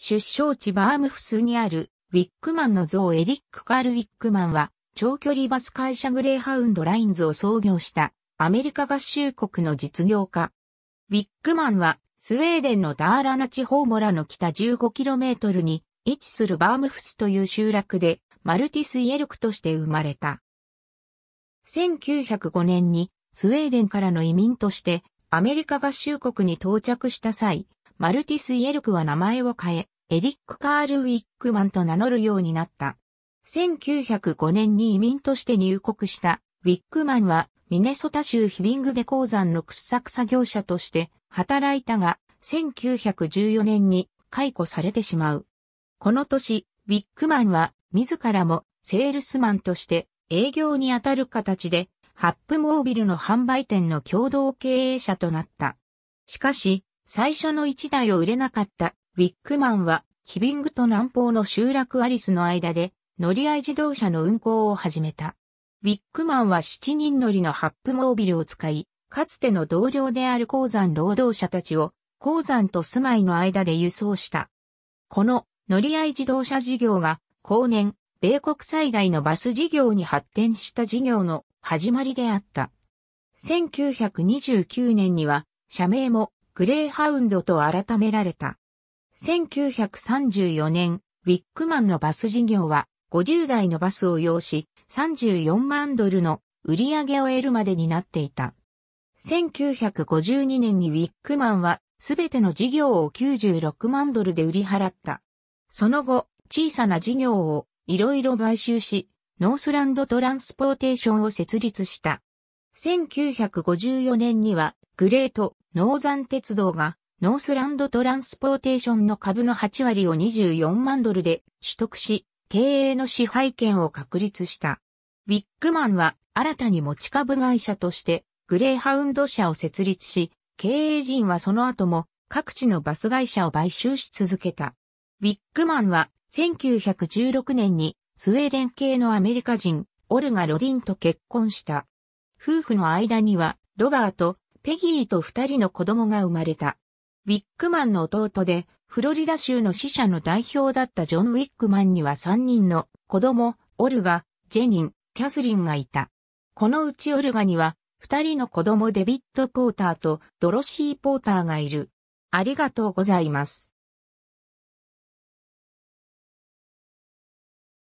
出生地バームフスにあるウィックマンの像エリック・カール・ウィックマンは長距離バス会社グレーハウンドラインズを創業したアメリカ合衆国の実業家。ウィックマンはスウェーデンのダーラナ地方村ラの北 15km に位置するバームフスという集落でマルティス・イエルクとして生まれた。1905年にスウェーデンからの移民としてアメリカ合衆国に到着した際、マルティス・イエルクは名前を変え、エリック・カール・ウィックマンと名乗るようになった。1905年に移民として入国したウィックマンはミネソタ州ヒビングで鉱山の掘削作業者として働いたが、1914年に解雇されてしまう。この年、ウィックマンは自らもセールスマンとして営業にあたる形でハップモービルの販売店の共同経営者となった。しかし、最初の1台を売れなかったウィックマンは、キビングと南方の集落アリスの間で、乗り合い自動車の運行を始めた。ウィックマンは7人乗りのハップモービルを使い、かつての同僚である鉱山労働者たちを、鉱山と住まいの間で輸送した。この乗り合い自動車事業が、後年、米国最大のバス事業に発展した事業の始まりであった。1929年には、社名もグレーハウンドと改められた。1934年、ウィックマンのバス事業は50台のバスを要し34万ドルの売り上げを得るまでになっていた。1952年にウィックマンはすべての事業を96万ドルで売り払った。その後、小さな事業をいろいろ買収し、ノースランドトランスポーテーションを設立した。1954年にはグレートノーザン鉄道がノースランドトランスポーテーションの株の8割を24万ドルで取得し、経営の支配権を確立した。ウィッグマンは新たに持ち株会社としてグレーハウンド社を設立し、経営陣はその後も各地のバス会社を買収し続けた。ウィッグマンは1916年にスウェーデン系のアメリカ人オルガ・ロディンと結婚した。夫婦の間にはロバート、ペギーと二人の子供が生まれた。ウィックマンの弟で、フロリダ州の死者の代表だったジョン・ウィックマンには三人の子供、オルガ、ジェニン、キャスリンがいた。このうちオルガには、二人の子供デビッド・ポーターとドロシー・ポーターがいる。ありがとうございます。